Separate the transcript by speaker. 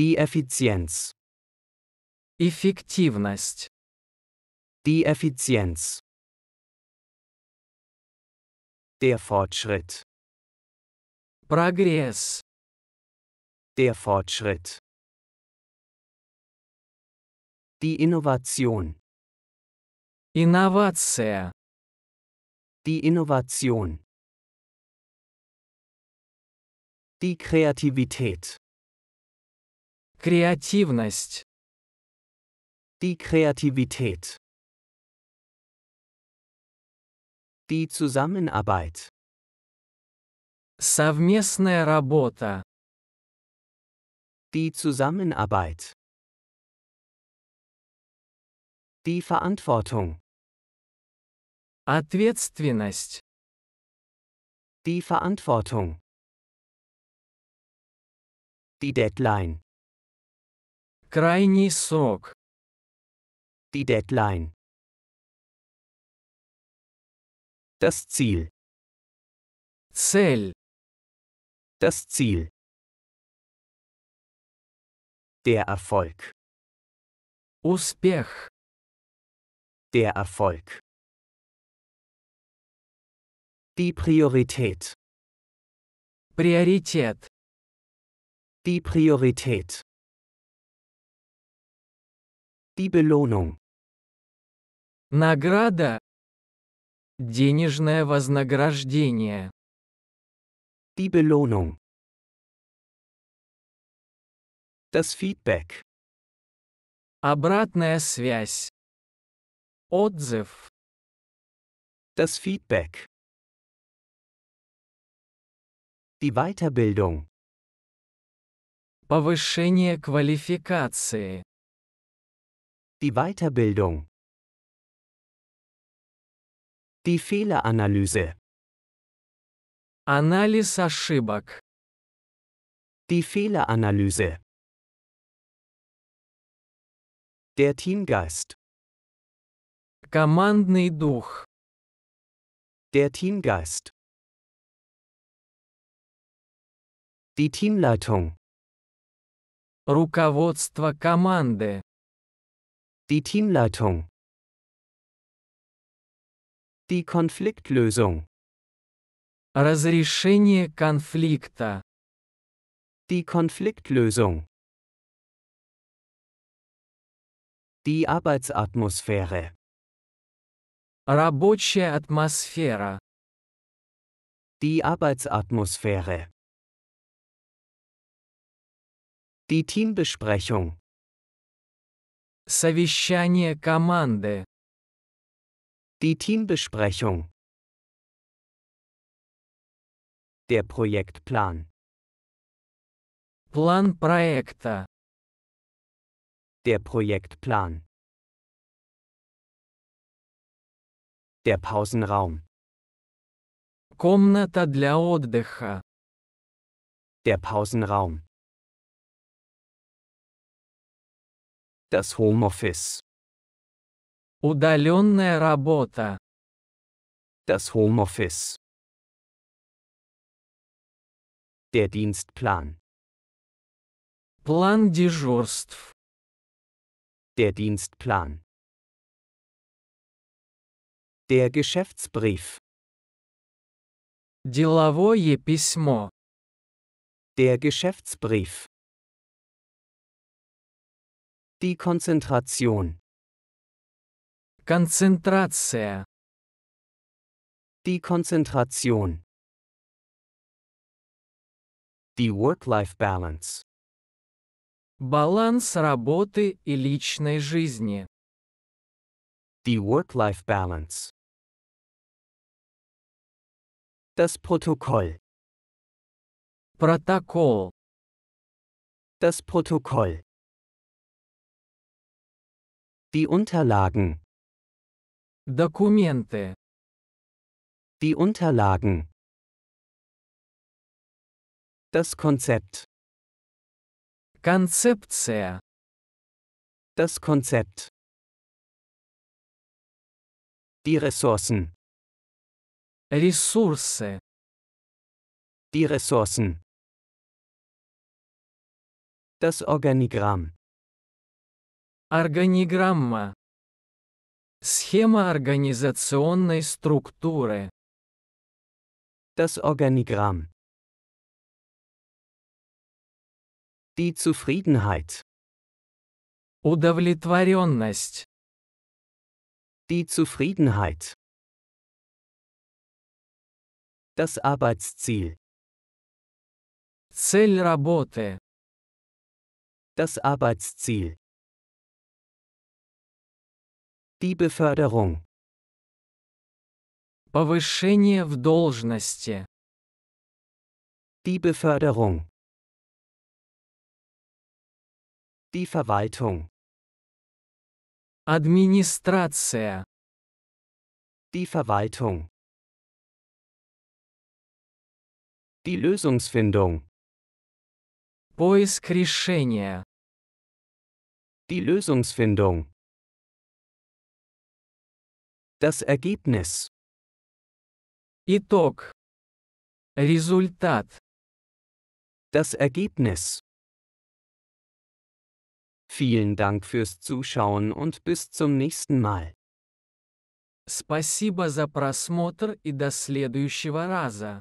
Speaker 1: Die Effizienz. Эффективность. Die Effizienz. Der Fortschritt. Прогресс. Der Fortschritt. Die Innovation. Инновация. Die Innovation. Die Kreativität. Kreativность. Die Kreativität. Die Zusammenarbeit. Совместная работа. Die Zusammenarbeit. Die Verantwortung. Ответственность. Die Verantwortung. Die Deadline. Крайний срок. Die Deadline. Das Ziel. Цель. Das Ziel. Der Erfolg. Успех. Der Erfolg. Die Priorität. Priorität. Die Priorität. die Belohnung. Награда. Денежное вознаграждение. Die Belohnung. Das Feedback. Обратная связь. Отзыв. Das Feedback. Die Weiterbildung. Повышение квалификации. Die Weiterbildung. Die Fehleranalyse. Анализ ошибок. Die Fehleranalyse. Der Teamgeist. Командный дух. Der Teamgeist. Die Teamleitung. Руководство команды. Die Teamleitung. Die Konfliktlösung. Разрешение конфликта. Die Konfliktlösung. Die Arbeitsatmosphäre. Рабочая атмосфера. Die Arbeitsatmosphäre. Die Teambesprechung. Совещание команды. Die Teambesprechung. Der Projektplan. План проекта. Der Projektplan. Der Pausenraum. Комната для отдыха. Der Pausenraum. das Homeoffice. Удаленная работа. Das Homeoffice. Der Dienstplan. План дежурств. Der Dienstplan. Der Geschäftsbrief. Деловое письмо. Der Geschäftsbrief. Die Konzentration. Концентрация. Die Konzentration. Die Work-Life-Balance. Баланс работы и личной жизни. Die Work-Life-Balance. Das Protokoll. Протокол. Das Protokoll. Die Unterlagen. Dokumente. Die Unterlagen. Das Konzept. Концепция. Das Konzept. Die Ressourcen. Ressource. Die Ressourcen. Das Organigramm. Органиграмма. Схема организационной структуры. Das Organigramm. Die Zufriedenheit. Удовлетворенность. Die Zufriedenheit. Das Arbeitsziel. Цель работы. Das Arbeitsziel. Die Beförderung. Повышение в должности. Die Beförderung. Die Verwaltung. Администрация. Die Verwaltung. Die Lösungsfindung. Поиск решения. Die Lösungsfindung. Das Ergebnis. Итог. Результат. Das Ergebnis. Vielen Dank fürs Zuschauen und bis zum nächsten Mal. Спасибо за просмотр и до следующего раза.